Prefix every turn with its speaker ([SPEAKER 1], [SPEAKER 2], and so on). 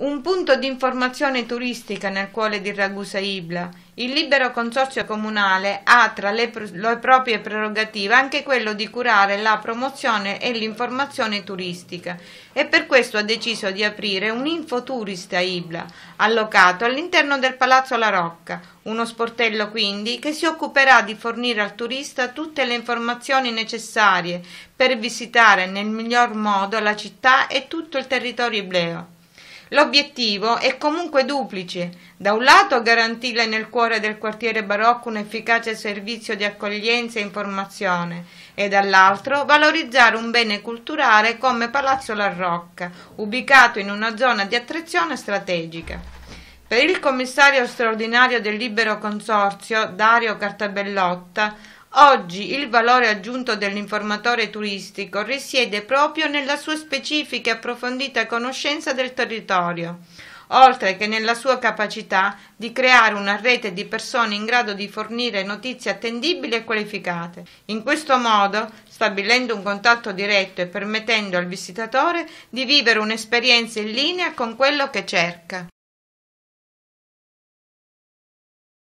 [SPEAKER 1] Un punto di informazione turistica nel cuore di Ragusa Ibla, il libero consorzio comunale ha tra le, pro le, proprie prerogative anche quello di curare la promozione e l'informazione turistica e per questo ha deciso di aprire un infoturist a Ibla, allocato all'interno del Palazzo La Rocca, uno sportello quindi che si occuperà di fornire al turista tutte le informazioni necessarie per visitare nel miglior modo la città e tutto il territorio ibleo. L'obiettivo è comunque duplice. Da un lato garantire nel cuore del quartiere barocco un efficace servizio di accoglienza e informazione e dall'altro valorizzare un bene culturale come Palazzo La Rocca, ubicato in una zona di attrazione strategica. Per il commissario straordinario del Libero Consorzio, Dario Cartabellotta, Oggi il valore aggiunto dell'informatore turistico risiede proprio nella sua specifica e approfondita conoscenza del territorio, oltre che nella sua capacità di creare una rete di persone in grado di fornire notizie attendibili e qualificate. In questo modo, stabilendo un contatto diretto e permettendo al visitatore di vivere un'esperienza in linea con quello che cerca.